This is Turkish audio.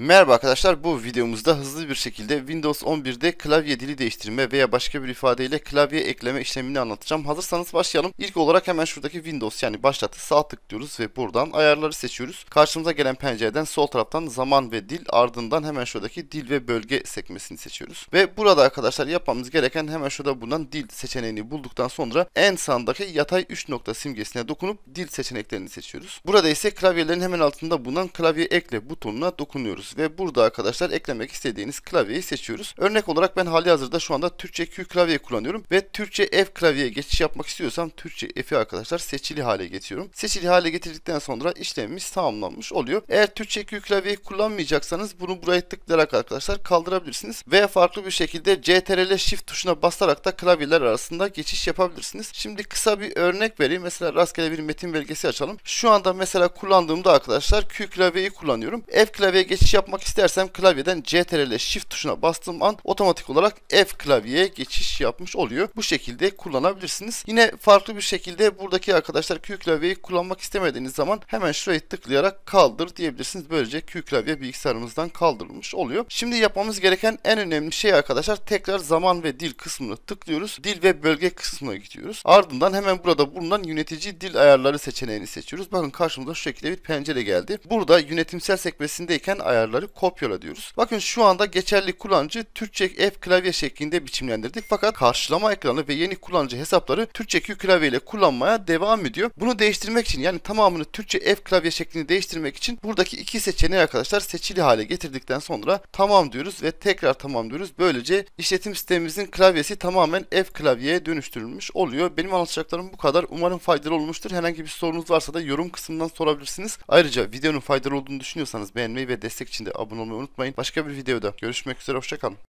Merhaba arkadaşlar bu videomuzda hızlı bir şekilde Windows 11'de klavye dili değiştirme veya başka bir ifadeyle klavye ekleme işlemini anlatacağım. Hazırsanız başlayalım. İlk olarak hemen şuradaki Windows yani başlatı sağ tıklıyoruz ve buradan ayarları seçiyoruz. Karşımıza gelen pencereden sol taraftan zaman ve dil ardından hemen şuradaki dil ve bölge sekmesini seçiyoruz. Ve burada arkadaşlar yapmamız gereken hemen şurada bulunan dil seçeneğini bulduktan sonra en sağdaki yatay 3 nokta simgesine dokunup dil seçeneklerini seçiyoruz. Burada ise klavyelerin hemen altında bulunan klavye ekle butonuna dokunuyoruz ve burada arkadaşlar eklemek istediğiniz klavyeyi seçiyoruz. Örnek olarak ben hali hazırda şu anda Türkçe Q klavye kullanıyorum ve Türkçe F klavyeye geçiş yapmak istiyorsam Türkçe F'i arkadaşlar seçili hale getiriyorum. Seçili hale getirdikten sonra işlemimiz tamamlanmış oluyor. Eğer Türkçe Q klavyeyi kullanmayacaksanız bunu buraya tıklayarak arkadaşlar kaldırabilirsiniz veya farklı bir şekilde CTRL Shift tuşuna basarak da klavyeler arasında geçiş yapabilirsiniz. Şimdi kısa bir örnek vereyim. Mesela rastgele bir metin belgesi açalım. Şu anda mesela kullandığımda arkadaşlar Q klavyeyi kullanıyorum. F klavyeye geçiş yap yapmak istersem klavyeden CTRL Shift tuşuna bastığım an otomatik olarak F klavyeye geçiş yapmış oluyor. Bu şekilde kullanabilirsiniz. Yine farklı bir şekilde buradaki arkadaşlar Q klavyeyi kullanmak istemediğiniz zaman hemen şurayı tıklayarak kaldır diyebilirsiniz. Böylece Q klavye bilgisayarımızdan kaldırılmış oluyor. Şimdi yapmamız gereken en önemli şey arkadaşlar tekrar zaman ve dil kısmına tıklıyoruz. Dil ve bölge kısmına gidiyoruz. Ardından hemen burada bulunan yönetici dil ayarları seçeneğini seçiyoruz. Bakın karşımıza şu şekilde bir pencere geldi. Burada yönetimsel sekmesindeyken ayar ayarları kopyala diyoruz. Bakın şu anda geçerli kullanıcı Türkçe F klavye şeklinde biçimlendirdik. Fakat karşılama ekranı ve yeni kullanıcı hesapları Türkçe Q klavye ile kullanmaya devam ediyor. Bunu değiştirmek için yani tamamını Türkçe F klavye şeklini değiştirmek için buradaki iki seçeneği arkadaşlar seçili hale getirdikten sonra tamam diyoruz ve tekrar tamam diyoruz. Böylece işletim sistemimizin klavyesi tamamen F klavyeye dönüştürülmüş oluyor. Benim anlatacaklarım bu kadar. Umarım faydalı olmuştur. Herhangi bir sorunuz varsa da yorum kısmından sorabilirsiniz. Ayrıca videonun faydalı olduğunu düşünüyorsanız beğenmeyi ve destek için de abone olmayı unutmayın. Başka bir videoda görüşmek üzere hoşçakalın.